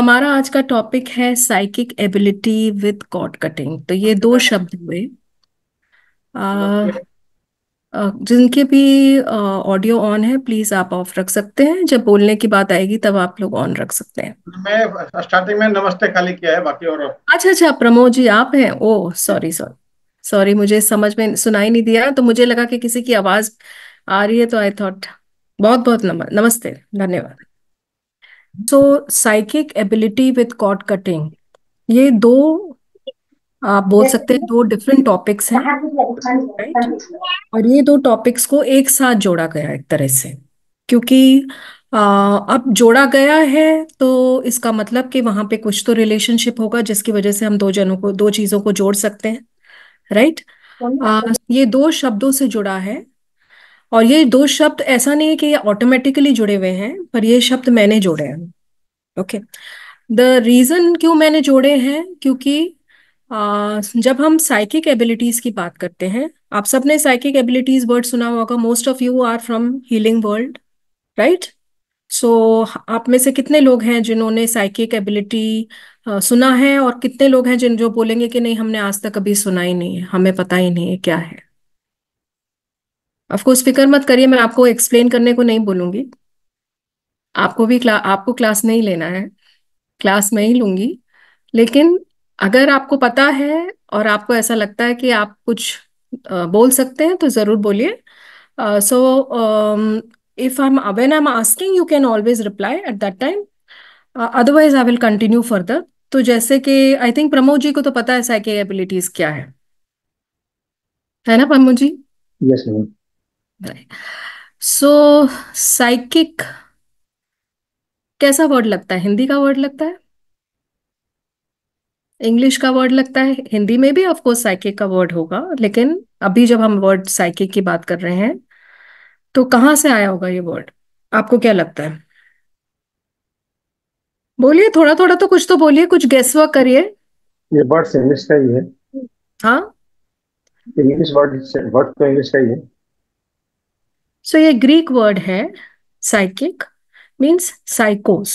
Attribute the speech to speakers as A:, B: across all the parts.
A: हमारा आज का टॉपिक है psychic ability with cord cutting तो ये दो शब्द हुए जिनके भी ऑडियो ऑन है प्लीज आप ऑफ रख सकते हैं जब बोलने की बात आएगी तब आप लोग ऑन रख सकते हैं मैं स्टार्टिंग में नमस्ते खाली किया है बाकी और अच्छा अच्छा प्रमोद जी आप हैं ओ सॉरी सॉरी सॉरी मुझे समझ में सुनाई नहीं दिया तो मुझे लगा कि किसी की आवाज आ रही है तो आई थॉट बहुत बहुत नमस्ते धन्यवाद so psychic ability with cord cutting ये दो आप बोल सकते हैं दो डिफरेंट टॉपिक्स हैं हाँ, हाँ, हाँ, और ये दो टॉपिक्स को एक साथ जोड़ा गया एक तरह से क्योंकि आ, अब जोड़ा गया है तो इसका मतलब कि वहां पे कुछ तो रिलेशनशिप होगा जिसकी वजह से हम दो जनों को दो चीजों को जोड़ सकते हैं राइट आ, ये दो शब्दों से जुड़ा है और ये दो शब्द ऐसा नहीं है कि ये ऑटोमेटिकली जुड़े हुए हैं पर ये शब्द मैंने जोड़े हैं ओके द रीजन क्यों मैंने जोड़े हैं क्योंकि आ, जब हम साइकिक एबिलिटीज की बात करते हैं आप सबने साइकिक एबिलिटीज वर्ड सुना होगा most of you are from healing world right so आप में से कितने लोग हैं जिन्होंने साइकिक एबिलिटी सुना है और कितने लोग हैं जिन जो बोलेंगे कि नहीं हमने आज तक कभी सुना ही नहीं है हमें पता ही नहीं है क्या है ऑफकोर्स फिक्र मत करिए मैं आपको एक्सप्लेन करने को नहीं बोलूंगी आपको भी क्ला, आपको क्लास नहीं लेना है क्लास मैं ही लूंगी लेकिन अगर आपको पता है और आपको ऐसा लगता है कि आप कुछ uh, बोल सकते हैं तो जरूर बोलिए so if I am when I am asking you can always reply at that time otherwise I will continue further तो जैसे कि आई थिंक प्रमोद जी को तो पता है साइकिल एबिलिटीज क्या है है ना Pramod ji yes yes, so psychic कैसा वर्ड लगता है हिंदी का वर्ड लगता है इंग्लिश का वर्ड लगता है हिंदी में भी ऑफकोर्स साइकिक का वर्ड होगा लेकिन अभी जब हम वर्ड साइकिक की बात कर रहे हैं तो कहां से आया होगा ये वर्ड आपको क्या लगता है बोलिए थोड़ा थोड़ा तो कुछ तो बोलिए कुछ गेस वर्क करिए ये वर्ड इंग्लिश का ही है हाँ इंग्लिश वर्ड वर्ड तो इंग्लिश का ही है सो so, ये ग्रीक वर्ड है psychic means साइकोस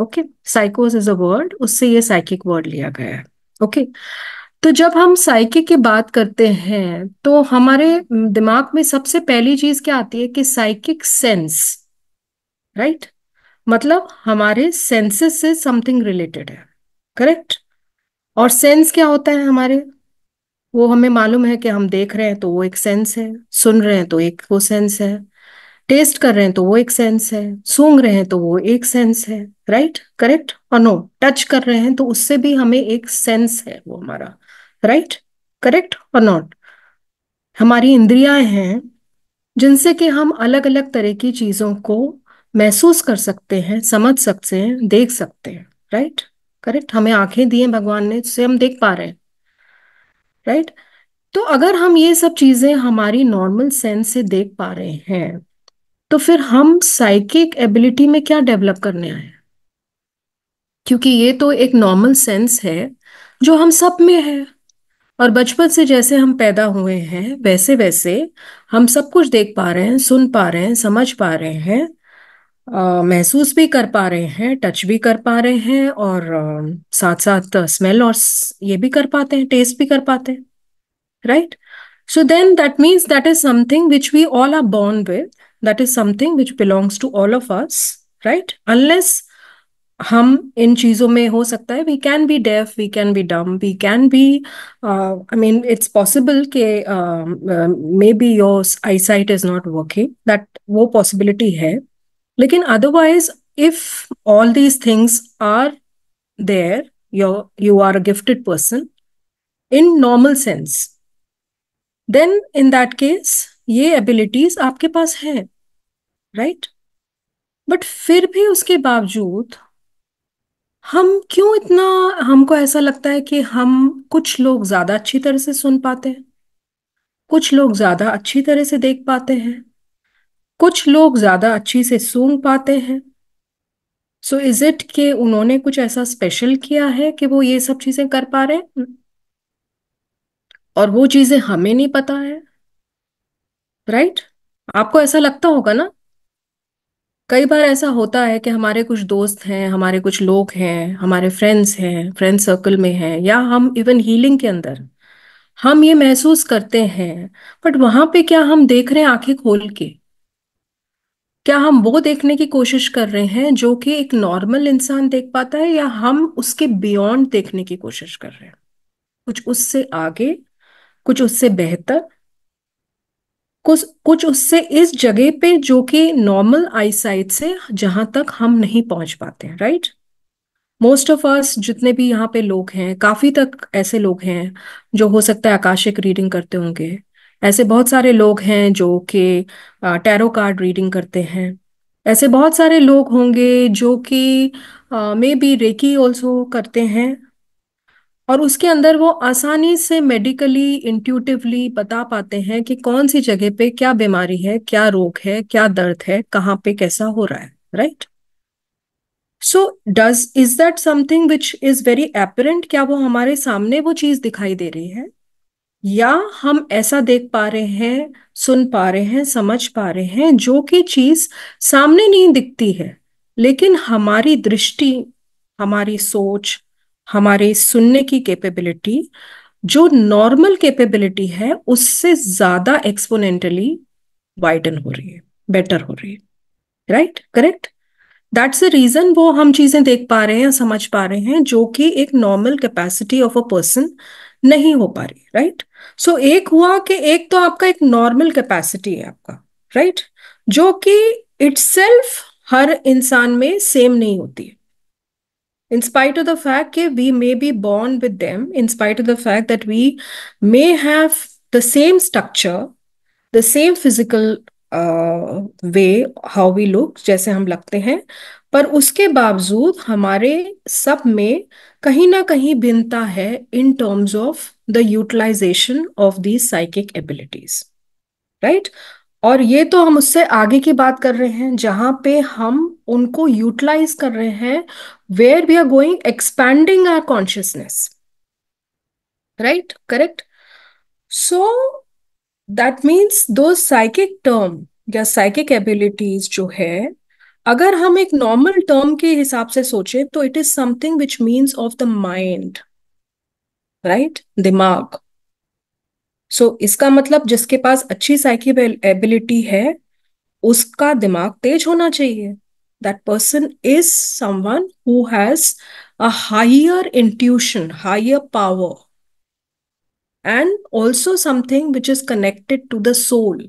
A: okay साइकोस is a word उससे ये साइकिक वर्ड लिया गया है ओके okay? तो जब हम साइके की बात करते हैं तो हमारे दिमाग में सबसे पहली चीज क्या आती है कि साइकिक सेंस राइट मतलब हमारे सेंसेस से समथिंग रिलेटेड है करेक्ट और सेंस क्या होता है हमारे वो हमें मालूम है कि हम देख रहे हैं तो वो एक सेंस है सुन रहे हैं तो एक वो सेंस है टेस्ट कर रहे हैं तो वो एक सेंस है सूंघ रहे हैं तो वो एक सेंस है राइट करेक्ट और नो टच कर रहे हैं तो उससे भी हमें एक सेंस है वो हमारा राइट करेक्ट और नॉट हमारी इंद्रिया हैं जिनसे कि हम अलग अलग तरह की चीजों को महसूस कर सकते हैं समझ सकते हैं देख सकते हैं राइट करेक्ट हमें आंखें दी हैं भगवान ने उससे हम देख पा रहे हैं राइट तो अगर हम ये सब चीजें हमारी नॉर्मल सेंस से देख पा रहे हैं तो फिर हम साइकिक एबिलिटी में क्या डेवलप करने आए क्योंकि ये तो एक नॉर्मल सेंस है जो हम सब में है और बचपन से जैसे हम पैदा हुए हैं वैसे वैसे हम सब कुछ देख पा रहे हैं सुन पा रहे हैं समझ पा रहे हैं महसूस भी कर पा रहे हैं टच भी कर पा रहे हैं और साथ साथ स्मेल और ये भी कर पाते हैं टेस्ट भी कर पाते हैं right so then that means that is something which we all are born with that is something which belongs to all of us right unless हम इन चीजों में हो सकता है we can be deaf we can be dumb we can be I mean it's possible के may be your eyesight is not working that वो possibility है लेकिन otherwise if all these things are there your you are a gifted person in normal sense then in that case ये abilities आपके पास है right but फिर भी उसके बावजूद हम क्यों इतना हमको ऐसा लगता है कि हम कुछ लोग ज्यादा अच्छी तरह से सुन पाते हैं कुछ लोग ज्यादा अच्छी तरह से देख पाते हैं कुछ लोग ज़्यादा अच्छी से सूंघ पाते हैं सो इज इट कि उन्होंने कुछ ऐसा स्पेशल किया है कि वो ये सब चीज़ें कर पा रहे हैं और वो चीज़ें हमें नहीं पता है राइट right? आपको ऐसा लगता होगा ना कई बार ऐसा होता है कि हमारे कुछ दोस्त हैं हमारे कुछ लोग हैं हमारे फ्रेंड्स हैं फ्रेंड सर्कल में हैं या हम इवन हीलिंग के अंदर हम ये महसूस करते हैं बट वहां पे क्या हम देख रहे हैं आंखें खोल के क्या हम वो देखने की कोशिश कर रहे हैं जो कि एक नॉर्मल इंसान देख पाता है या हम उसके बियॉन्ड देखने की कोशिश कर रहे हैं कुछ उससे आगे कुछ उससे बेहतर कुछ कुछ उससे इस जगह पे जो कि नॉर्मल आईसाइट से जहां तक हम नहीं पहुंच पाते हैं राइट मोस्ट ऑफ अस जितने भी यहाँ पे लोग हैं काफी तक ऐसे लोग हैं जो हो सकता है आकाशिक रीडिंग करते होंगे ऐसे बहुत सारे लोग हैं जो कि टैरो कार्ड रीडिंग करते हैं ऐसे बहुत सारे लोग होंगे जो कि मे बी रेकी ऑल्सो करते हैं और उसके अंदर वो आसानी से मेडिकली इंट्यूटिवली बता पाते हैं कि कौन सी जगह पे क्या बीमारी है क्या रोग है क्या दर्द है कहाँ पे कैसा हो रहा है right so does is that something which is very apparent क्या वो हमारे सामने वो चीज दिखाई दे रही है या हम ऐसा देख पा रहे हैं सुन पा रहे हैं समझ पा रहे हैं जो कि चीज सामने नहीं दिखती है लेकिन हमारी दृष्टि हमारी सोच हमारे सुनने की कैपेबिलिटी जो नॉर्मल कैपेबिलिटी है उससे ज्यादा एक्सपोनेंटली वाइडन हो रही है बेटर हो रही है right correct that's the reason वो हम चीजें देख पा रहे हैं समझ पा रहे हैं जो कि एक normal capacity of a person नहीं हो पा रही राइट right? सो so, एक हुआ कि एक तो आपका एक नॉर्मल कैपेसिटी है आपका राइट right? जो कि इट्सेल्फ हर इंसान में सेम नहीं होती है in spite of the fact that we may be born with them in spite of the fact that we may have the same structure the same physical way how we look जैसे हम लगते हैं पर उसके बावजूद हमारे सब में कहीं ना कहीं भिन्नता है in terms of the utilization of the psychic abilities right और ये तो हम उससे आगे की बात कर रहे हैं जहां पे हम उनको यूटिलाइज कर रहे हैं where we are going expanding our consciousness right correct so that means दो साइकिक टर्म या साइकिक एबिलिटीज जो है अगर हम एक नॉर्मल टर्म के हिसाब से सोचे तो it is something which means of the mind right दिमाग सो so, इसका मतलब जिसके पास अच्छी साइकिक एबिलिटी है उसका दिमाग तेज होना चाहिए that person is someone who has a higher intuition higher power and also something which is connected to the soul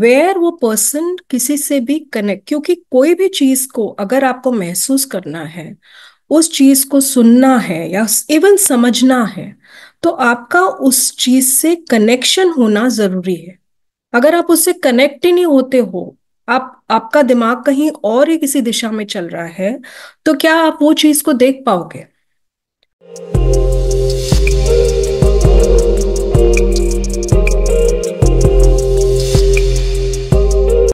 A: where वो पर्सन किसी से भी कनेक्ट क्योंकि कोई भी चीज को अगर आपको महसूस करना है उस चीज को सुनना है या इवन समझना है तो आपका उस चीज से कनेक्शन होना जरूरी है अगर आप उससे कनेक्ट ही नहीं होते हो आप आपका दिमाग कहीं और ही किसी दिशा में चल रहा है तो क्या आप वो चीज को देख पाओगे